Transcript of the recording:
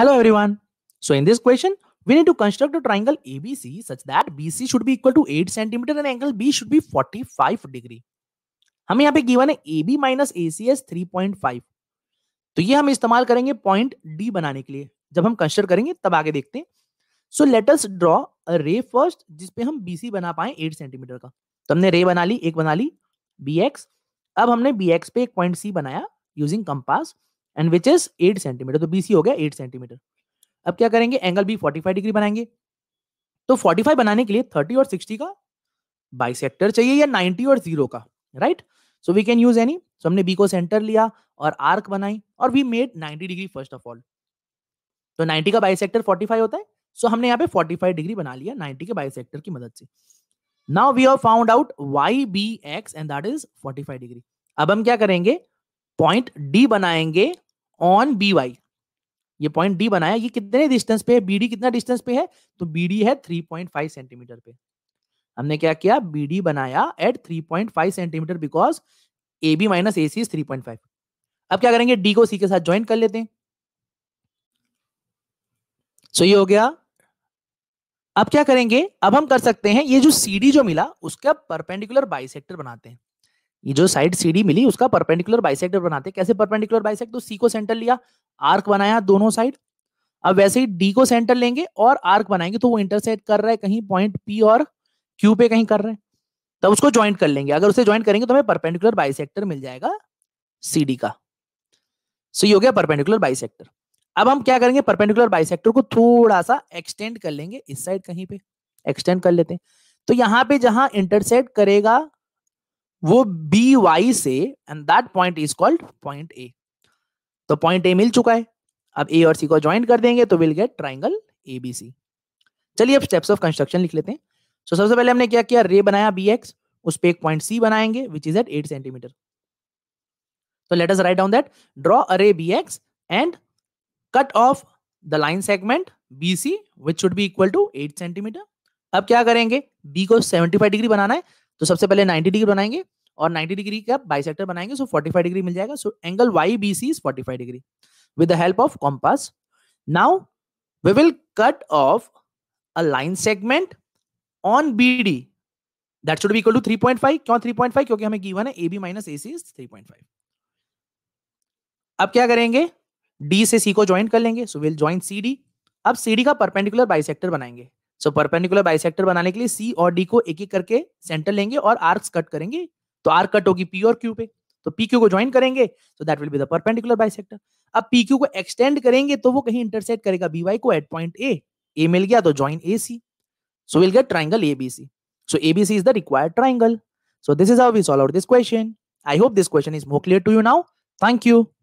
Hello everyone. So in this question, we need to construct a triangle ABC such that BC should be equal to 8 centimeter and angle B should be 45 degree. हमें यहाँ पे given है A B minus A C three तो ये हम इस्तेमाल करेंगे point D बनाने के लिए जब हम कंस्ट्रक्ट करेंगे तब आगे देखते हैं so let us draw a रे फर्स्ट जिसपे हम बी बना पाए 8 सेंटीमीटर का तो हमने रे बना ली एक बना ली बी अब हमने बी पे एक पॉइंट सी बनाया using compass and which is eight centimetre तो बीसी हो गया एट सेंटीमीटर अब क्या करेंगे angle B forty five degree बनाएंगे तो फोर्टी फाइव बनाने के लिए थर्टी और सिक्सटी का बाइसेक्टर चाहिए या नाइनटी और जीरो का right so we can use any so हमने बी को सेंटर लिया और आर्क बनाई और we made ninety degree first of all तो नाइनटी का बाइसेक्टर फाइव होता है सो so हमने यहाँ पे फोर्टी फाइव डिग्री बना लिया नाइनटी के बाइसेक्टर की मदद से now we have found out Y B X and that is forty five degree अब हम क्या करेंगे पॉइंट डी बनाएंगे ऑन बी वाई ये पॉइंट डी बनाया ये कितने डिस्टेंस पे है बीडी कितना डिस्टेंस पे है तो बीडी है 3.5 सेंटीमीटर पे हमने क्या किया बीडी बनाया eight 3.5 centimetre because A B minus A C three point five अब क्या करेंगे डी को सी के साथ ज्वाइन कर लेते हैं सो ये हो गया अब क्या करेंगे अब हम कर सकते हैं ये जो सी डी जो मिला उसका परपेंडिकुलर बाइसेक्टर बनाते हैं ये जो साइड सीडी मिली उसका परपेंडिकुलर बाइसेक्टर बनाते कैसे परपेंडिकुलर बाइसेक्ट तो सी को सेंटर लिया आर्क बनाया दोनों साइड अब वैसे ही डी को सेंटर लेंगे और आर्क बनाएंगे तो वो इंटरसेक्ट कर रहा है कहीं पॉइंट पी और क्यू पे कहीं कर रहे हैं तब उसको ज्वाइंट कर लेंगे अगर उसे ज्वाइंट करेंगे तो हमें परपेंडिकुलर बाइसेक्टर मिल जाएगा सीडी का सो ये हो गया परपेंडिकुलर बाइसेक्टर अब हम क्या करेंगे परपेंडिकुलर बाइसेक्टर को थोड़ा सा एक्सटेंड कर लेंगे इस साइड कहीं पे एक्सटेंड कर लेते हैं तो यहाँ पे जहां इंटरसेक्ट करेगा वो बी वाई से and that point is called point A तो पॉइंट ए मिल चुका है अब ए और सी को ज्वाइन कर देंगे तो will get triangle A B C चलिए अब स्टेप्स ऑफ कंस्ट्रक्शन लिख लेते हैं सो so, सबसे पहले हमने क्या किया रे बनाया बी एक्स उस पर एक पॉइंट सी बनाएंगे which is at eight centimetre तो let us write down that draw a ray B X and cut off the line segment B C which should be equal to eight centimetre अब क्या करेंगे B को seventy five degree बनाना है तो सबसे पहले ninety degree बनाएंगे और 90 डिग्री का बाइसेक्टर बनाएंगे सो 45 डिग्री मिल जाएगा so angle Y B C is 45 degree with the help of compass now we will cut off a line segment on B D that should be equal to 3.5 क्यों 3.5 क्योंकि हमें given है A B minus A C is 3.5 अब क्या करेंगे D से सी को join कर लेंगे so will join C D अब सी डी का परपेंडिकुलर बाइसेक्टर बनाएंगे सो परपेंडिकुलर बाइसेक्टर बनाने के लिए सी और डी को एक एक करके सेंटर लेंगे और आर्क्स कट करेंगे तो आर कट होगी पी और क्यू पे तो पी क्यू को ज्वाइन करेंगे तो that will be the perpendicular bisector अब पी क्यू को एक्सटेंड करेंगे तो वो कहीं इंटरसेक्ट करेगा बी वाई को एट पॉइंट ए ए मिल गया तो join A C so will get triangle A B C so A B C is the required triangle so this is how we solve out this question I hope this question is more clear to you now thank you